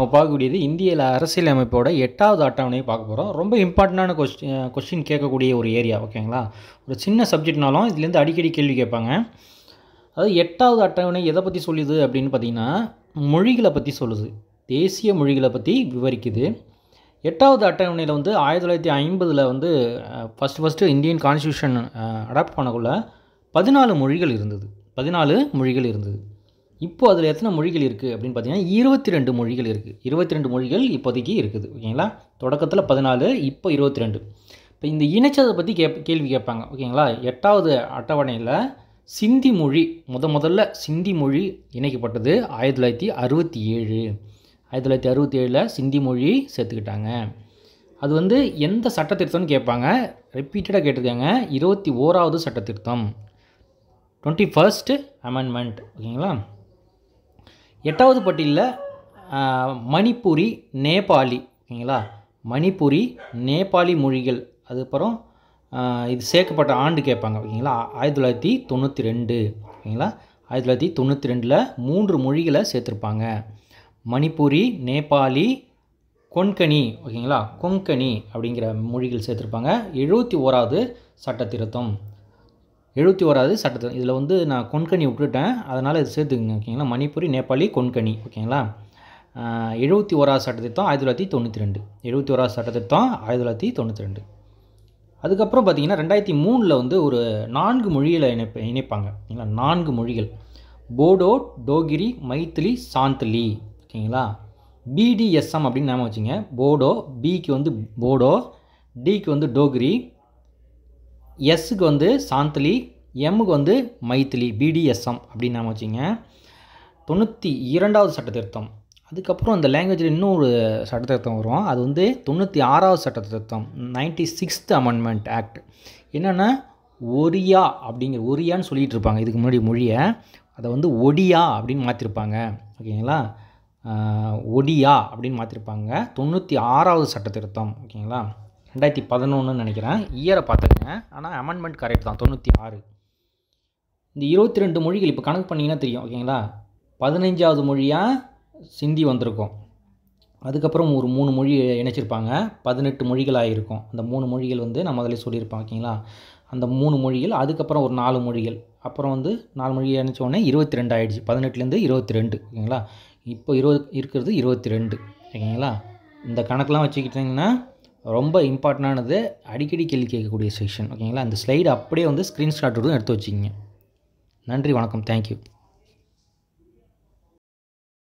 நம்ம பார்க்கக்கூடியது இந்திய அரசியலமைப்போட எட்டாவது அட்டவணையை பார்க்க போகிறோம் ரொம்ப இம்பார்ட்டண்டான கொஸ்டின் கொஸ்டின் கேட்கக்கூடிய ஒரு ஏரியா ஓகேங்களா ஒரு சின்ன சப்ஜெக்ட்னாலும் இதுலேருந்து அடிக்கடி கேள்வி கேட்பாங்க அதாவது எட்டாவது அட்டவணை எதை பற்றி சொல்லுது அப்படின்னு பார்த்தீங்கன்னா மொழிகளை பற்றி சொல்லுது தேசிய மொழிகளை பற்றி விவரிக்குது எட்டாவது அட்டவணையில் வந்து ஆயிரத்தி தொள்ளாயிரத்தி ஐம்பதில் வந்து first first Indian constitution adopt பண்ணக்குள்ள பதினாலு மொழிகள் இருந்தது பதினாலு மொழிகள் இருந்தது இப்போது அதில் எத்தனை மொழிகள் இருக்குது அப்படின்னு பார்த்தீங்கன்னா இருபத்தி ரெண்டு மொழிகள் இருக்குது இருபத்தி ரெண்டு மொழிகள் இப்போதைக்கு இருக்குது ஓகேங்களா தொடக்கத்தில் பதினாலு இப்போ இருபத்தி ரெண்டு இப்போ இந்த இணைச்சதை பற்றி கேப் கேள்வி கேட்பாங்க ஓகேங்களா எட்டாவது அட்டவணையில் சிந்தி மொழி முத முதல்ல சிந்தி மொழி இணைக்கப்பட்டது ஆயிரத்தி தொள்ளாயிரத்தி அறுபத்தி ஏழு ஆயிரத்தி தொள்ளாயிரத்தி அறுபத்தி ஏழில் சிந்தி மொழி சேர்த்துக்கிட்டாங்க அது வந்து எந்த சட்ட திருத்தம்னு கேட்பாங்க ரிப்பீட்டடாக கேட்டிருக்காங்க இருபத்தி ஓராவது சட்ட திருத்தம் டுவெண்ட்டி ஃபர்ஸ்ட் அமெண்ட்மெண்ட் ஓகேங்களா எட்டாவது பட்டியலில் மணிப்பூரி நேபாளி ஓகேங்களா மணிப்பூரி நேபாளி மொழிகள் அதுக்கப்புறம் இது சேர்க்கப்பட்ட ஆண்டு கேட்பாங்க ஓகேங்களா ஆயிரத்தி தொள்ளாயிரத்தி தொண்ணூற்றி ரெண்டு ஓகேங்களா ஆயிரத்தி தொள்ளாயிரத்தி தொண்ணூற்றி ரெண்டில் மூன்று மொழிகளை சேர்த்துருப்பாங்க மணிப்பூரி நேபாளி கொன்கனி ஓகேங்களா கொங்கனி அப்படிங்கிற மொழிகள் சேர்த்துருப்பாங்க எழுபத்தி ஓராவது சட்ட திருத்தம் எழுபத்தி ஓராவது சட்டத்தில் இதில் வந்து நான் கொன்கனி விட்டுட்டேன் அதனால் இது சேர்த்துக்குங்க ஓகேங்களா மணிப்பூரி நேபாளி கொன்கனி ஓகேங்களா எழுபத்தி ஓராவது சட்டத்திட்டம் ஆயிரத்தி தொள்ளாயிரத்தி தொண்ணூற்றி ரெண்டு எழுபத்தி ஓராவது சட்டத்திட்டம் ஆயிரத்தி தொள்ளாயிரத்தி தொண்ணூற்றி ரெண்டு அதுக்கப்புறம் பார்த்திங்கன்னா ரெண்டாயிரத்தி மூணில் வந்து ஒரு நான்கு மொழியில் இணைப்ப இணைப்பாங்க ஓகேங்களா நான்கு மொழிகள் போடோ டோகிரி மைத்திலி சாந்தலி ஓகேங்களா பிடிஎஸ்எம் அப்படின்னு நாம வச்சுங்க போடோ பிக்கு வந்து போடோ டிக்கு வந்து டோகிரி எஸ்ஸுக்கு வந்து சாந்தலி எம்முக்கு வந்து மைத்திலி பிடிஎஸ்எம் அப்படின்னு நம்ம வச்சுங்க தொண்ணூற்றி இரண்டாவது சட்ட திருத்தம் அதுக்கப்புறம் அந்த லாங்குவேஜில் இன்னும் ஒரு சட்ட திருத்தம் வரும் அது வந்து தொண்ணூற்றி ஆறாவது சட்ட திருத்தம் நைன்டி சிக்ஸ்த் அமெண்ட்மெண்ட் ஆக்ட் என்னென்னா ஒரியா அப்படிங்கிற ஒரியான்னு சொல்லிகிட்டு இருப்பாங்க இதுக்கு முன்னாடி மொழியை அதை வந்து ஒடியா அப்படின்னு மாற்றிருப்பாங்க ஓகேங்களா ஒடியா அப்படின்னு மாற்றிருப்பாங்க தொண்ணூற்றி ஆறாவது சட்ட திருத்தம் ஓகேங்களா ரெண்டாயிரத்தி பதினொன்றுன்னு நினைக்கிறேன் இயரை பார்த்துக்கங்க ஆனால் அமெண்ட்மெண்ட் கரெக்ட் தான் தொண்ணூற்றி ஆறு இந்த இருபத்தி ரெண்டு மொழிகள் இப்போ கணக்கு பண்ணிங்கன்னா தெரியும் ஓகேங்களா பதினைஞ்சாவது மொழியாக சிந்தி வந்திருக்கும் அதுக்கப்புறம் ஒரு மூணு மொழி இணைச்சிருப்பாங்க பதினெட்டு மொழிகள் ஆகிருக்கும் அந்த மூணு மொழிகள் வந்து நம்ம அதில் சொல்லியிருப்போம் ஓகேங்களா அந்த மூணு மொழிகள் அதுக்கப்புறம் ஒரு நாலு மொழிகள் அப்புறம் வந்து நாலு மொழி உடனே இருபத்தி ரெண்டு ஆகிடுச்சு பதினெட்டுலேருந்து இருபத்தி ரெண்டு ஓகேங்களா இப்போ இருபது இருக்கிறது இருபத்தி ரெண்டு ஓகேங்களா இந்த கணக்கெலாம் வச்சுக்கிட்டிங்கன்னா ரொம்ப இம்பார்ட்டண்டானது அடிக்கடி கேள்வி கேட்கக்கூடிய செக்ஷன் ஓகேங்களா அந்த ஸ்லைடு அப்படியே வந்து ஸ்க்ரீன்ஷாட் எடுத்து வச்சுக்கிங்க நன்றி வணக்கம் தேங்க்யூ